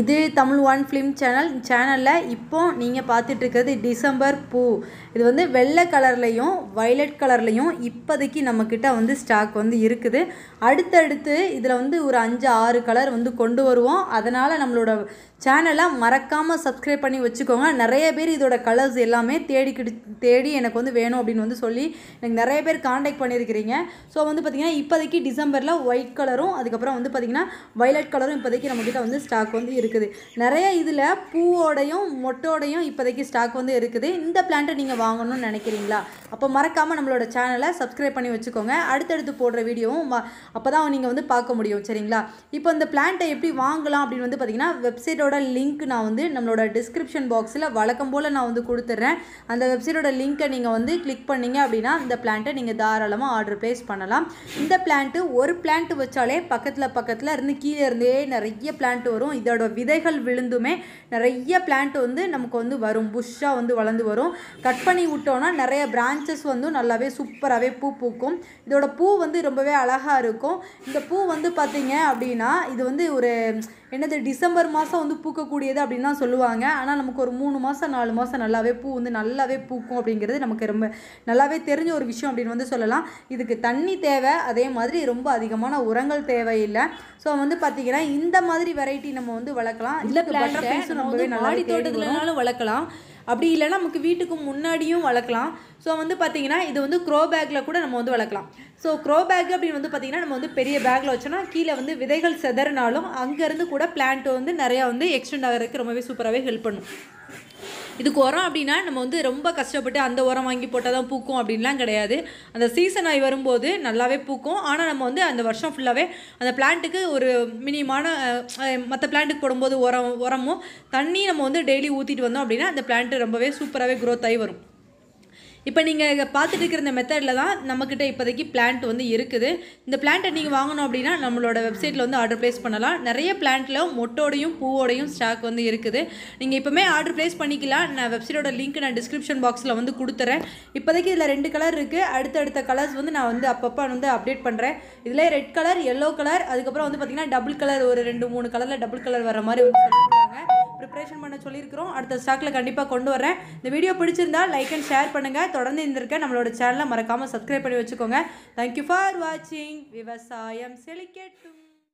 இது Tamil one film channel சேனலில் இப்போ நீங்கள் பார்த்துட்ருக்கிறது டிசம்பர் பூ இது வந்து வெள்ளை கலர்லேயும் வைலட் கலர்லேயும் இப்போதைக்கு நம்மக்கிட்ட வந்து ஸ்டாக் வந்து இருக்குது அடுத்தடுத்து இதில் வந்து ஒரு அஞ்சு ஆறு கலர் வந்து கொண்டு வருவோம் அதனால் நம்மளோட சேனலை மறக்காமல் சப்ஸ்கிரைப் பண்ணி வச்சுக்கோங்க நிறைய பேர் இதோட கலர்ஸ் எல்லாமே தேடி தேடி எனக்கு வந்து வேணும் அப்படின்னு வந்து சொல்லி எனக்கு நிறைய பேர் காண்டாக்ட் பண்ணியிருக்கிறீங்க ஸோ வந்து பார்த்திங்கன்னா இப்போதைக்கு டிசம்பரில் ஒயிட் கலரும் அதுக்கப்புறம் வந்து பார்த்திங்கன்னா வைலட் கலரும் இப்போதைக்கு நம்மக்கிட்ட வந்து ஸ்டாக் வந்து வந்து இருக்குது நிறைய இதில் பூவோடையும் மொட்டோடையும் இப்போதைக்கு ஸ்டாக் வந்து இருக்குது இந்த பிளான்ட்டை நீங்கள் வாங்கணும்னு நினைக்கிறீங்களா அப்போ மறக்காமல் நம்மளோட சேனலை சப்ஸ்கிரைப் பண்ணி வச்சுக்கோங்க அடுத்தடுத்து போடுற வீடியோவும் அப்போ தான் நீங்கள் வந்து பார்க்க முடியும் சரிங்களா இப்போ இந்த பிளான்ட்டை எப்படி வாங்கலாம் அப்படின்னு வந்து பார்த்திங்கன்னா வெப்சைட்டோட லிங்க் நான் வந்து நம்மளோட டிஸ்கிரிப்ஷன் பாக்ஸில் வழக்கம் போல் நான் வந்து கொடுத்துட்றேன் அந்த வெப்சைட்டோட லிங்க்கை நீங்கள் வந்து கிளிக் பண்ணிங்க அப்படின்னா இந்த பிளான்ட்டை நீங்கள் தாராளமாக ஆர்டர் ப்ளேஸ் பண்ணலாம் இந்த பிளான்ட்டு ஒரு பிளான்ட் வச்சாலே பக்கத்தில் பக்கத்தில் இருந்து கீழே இருந்தே நிறைய பிளான்ட் வரும் இதோட அதோட விதைகள் விழுந்துமே நிறைய பிளான்ட் வந்து நமக்கு வந்து வரும் புஷ்ஷாக வந்து வளர்ந்து வரும் கட் பண்ணி விட்டோன்னா நிறைய பிரான்ச்சஸ் வந்து நல்லாவே சூப்பராகவே பூ பூக்கும் இதோட பூ வந்து ரொம்பவே அழகாக இருக்கும் இந்த பூ வந்து பார்த்திங்க அப்படின்னா இது வந்து ஒரு என்னது டிசம்பர் மாதம் வந்து பூக்கக்கூடியது அப்படின்னு தான் சொல்லுவாங்க ஆனால் நமக்கு ஒரு மூணு மாதம் நாலு மாதம் நல்லாவே பூ வந்து நல்லாவே பூக்கும் அப்படிங்கிறது நமக்கு ரொம்ப நல்லாவே தெரிஞ்ச ஒரு விஷயம் அப்படின்னு வந்து சொல்லலாம் இதுக்கு தண்ணி தேவை அதே மாதிரி ரொம்ப அதிகமான உரங்கள் தேவையில்லை ஸோ வந்து பார்த்திங்கன்னா இந்த மாதிரி வெரைட்டி நம்ம வந்து வளர்க்கலாம் இல்லை பட்டர்ஃப்ளைஸும் ரொம்பவே மாடி தோட்டத்துலனாலும் வளர்க்கலாம் அப்படி இல்லைனா நமக்கு வீட்டுக்கு முன்னாடியும் வளர்க்கலாம் ஸோ வந்து பார்த்தீங்கன்னா இது வந்து க்ரோ பேக்கில் கூட நம்ம வந்து வளர்க்கலாம் ஸோ க்ரோ பேக் அப்படின்னு வந்து பார்த்திங்கன்னா நம்ம வந்து பெரிய பேக்கில் வச்சோன்னா கீழே வந்து விதைகள் செதறினாலும் அங்கேருந்து கூட பிளான்ட் வந்து நிறையா வந்து எக்ஸ்டெண்ட் ஆகிறதுக்கு ரொம்பவே சூப்பராகவே ஹெல்ப் பண்ணும் இதுக்கு உரம் அப்படின்னா நம்ம வந்து ரொம்ப கஷ்டப்பட்டு அந்த உரம் வாங்கி போட்டால் தான் பூக்கும் அப்படின்லாம் கிடையாது அந்த சீசன் ஆகி வரும்போது நல்லாவே பூக்கும் ஆனால் நம்ம வந்து அந்த வருஷம் ஃபுல்லாகவே அந்த பிளான்ட்டுக்கு ஒரு மினிமான மற்ற பிளான்ட்டுக்கு போடும்போது உரம் உரமும் தண்ணி நம்ம வந்து டெய்லி ஊற்றிட்டு வந்தோம் அப்படின்னா அந்த பிளான்ட்டு ரொம்பவே சூப்பராகவே க்ரோத் ஆகி வரும் இப்போ நீங்கள் பார்த்துட்டு இருக்கிற இந்த மெத்தடில் தான் நம்மக்கிட்ட இப்போதைக்கு பிளான்ட் வந்து இருக்குது இந்த பிளான்ட்டை நீங்கள் வாங்கணும் அப்படின்னா நம்மளோட வெப்சைட்டில் வந்து ஆர்டர் ப்ளேஸ் பண்ணலாம் நிறைய பிளான்ட்டில் மொட்டோடையும் பூவோடையும் ஸ்டாக் வந்து இருக்குது நீங்கள் இப்போமே ஆர்டர் ப்ளேஸ் பண்ணிக்கலாம் நான் வெப்சைட்டோட லிங்க் நான் டிஸ்கிரிப்ஷன் பாக்ஸில் வந்து கொடுத்துறேன் இப்போதைக்கு இதில் ரெண்டு கலர் இருக்குது அடுத்தடுத்த கலர்ஸ் வந்து நான் வந்து அப்பப்போ வந்து அப்டேட் பண்ணுறேன் இதில் ரெட் கலர் எல்லோ கலர் அதுக்கப்புறம் வந்து பார்த்திங்கன்னா டபுள் கலர் ஒரு ரெண்டு மூணு கலரில் டபுள் கலர் வர மாதிரி வந்து சொல்லியிருக்காங்க ப்ரிப்ரேஷன் பண்ண சொல்லியிருக்கிறோம் அடுத்த ஸ்டாக்கில் கண்டிப்பாக கொண்டு வரேன் இந்த வீடியோ பிடிச்சிருந்தா லைக் அண்ட் ஷேர் பண்ணுங்கள் தொடர்ந்து இருந்திருக்க நம்மளோட சேனலை மறக்காமல் சப்ஸ்கிரைப் பண்ணி வச்சுக்கோங்க தேங்க்யூ ஃபார் வாட்சிங் விவசாயம் செழிக்கட்டும்